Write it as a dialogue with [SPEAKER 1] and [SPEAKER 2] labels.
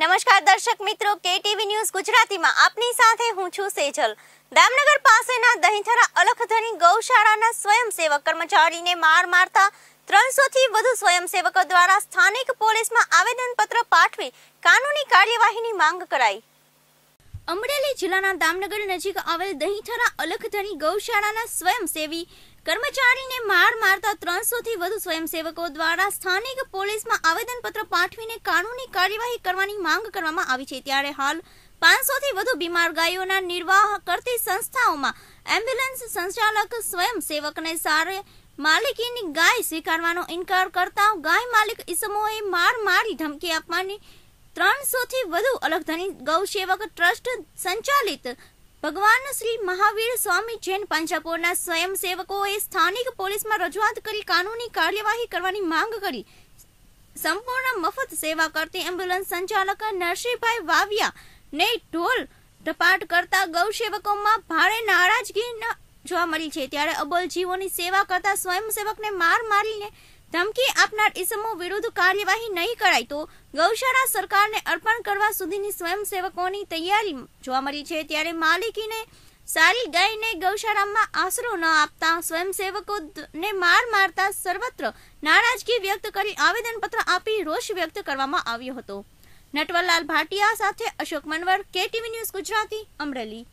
[SPEAKER 1] નમસ્કાર દર્શક મિત્રો કેટીવી ન્યૂઝ ગુજરાતીમાં આપની સાથે હું છું સેજલ દામનગર પાસેના દહીંથરા અલખધની ગૌશાળાના સ્વયંસેવક કર્મચારીને માર મારતા ત્રણસોથી વધુ સ્વયંસેવકો દ્વારા સ્થાનિક પોલીસમાં આવેદનપત્ર પાઠવી કાનૂની કાર્યવાહીની માંગ કરાઈ અમરેલી જિલ્લાના દામનગર નજીક આવેલ દહીંઠરા અલખધણી ગૌશાળાના સ્વયંસેવી કર્મચારીને માર મારતા ત્રણસોથી વધુ સ્વયંસેવકો દ્વારા સ્થાનિક પોલીસમાં આવેદનપત્ર પાઠવીને કાનૂની કાર્યવાહી કરવાની માંગ કરવામાં આવી છે ત્યારે હાલ પાંચસોથી વધુ બીમાર ગાયોના નિર્વાહ કરતી સંસ્થાઓમાં એમ્બ્યુલન્સ સંચાલક સ્વયંસેવકને સારે માલિકીની ગાય સ્વીકારવાનો ઇનકાર કરતા ગાય માલિક ઈસમોએ માર મારી ધમકી આપવાની ત્રણસોથી વધુ અલગ અલગધની ગૌસેવક ટ્રસ્ટ સંચાલિત ભગવાન શ્રી મહાવીર સ્વામી જૈન પંજાપોરના સ્વયંસેવકોએ સ્થાનિક પોલીસમાં રજૂઆત કરી કાનૂની કાર્યવાહી કરવાની માંગ કરી સંપૂર્ણ મફત સેવા કરતી એમ્બ્યુલન્સ સંચાલક નરસિંહભાઈ વાવિયા ને ઢોલ ટપાટ કરતા ગૌસેવકોમાં ભારે નારાજગી જોવા મળી છે ત્યારે અબોલ જીવોની સેવા કરતા સ્વયંસેવકને માર મારીને ધમકી આપનાર ઇસમો વિરુદ્ધ કાર્યવાહી નહીં કરાય તો ગૌશાળા સરકારને અર્પણ કરવા સુધીની સ્વયંસેવકોની તૈયારી જોવા મળી છે ત્યારે માલિકીને સારી ગાયને ગૌશાળામાં આશરો ન આપતા સ્વયંસેવકોને માર મારતા સર્વત્ર નારાજગી વ્યક્ત કરી આવેદનપત્ર આપી રોષ વ્યક્ત કરવામાં આવ્યો હતો નટવરલાલ ભાટિયા સાથે અશોક મનવર કેટીવી ન્યૂઝ ગુજરાતી અમરેલી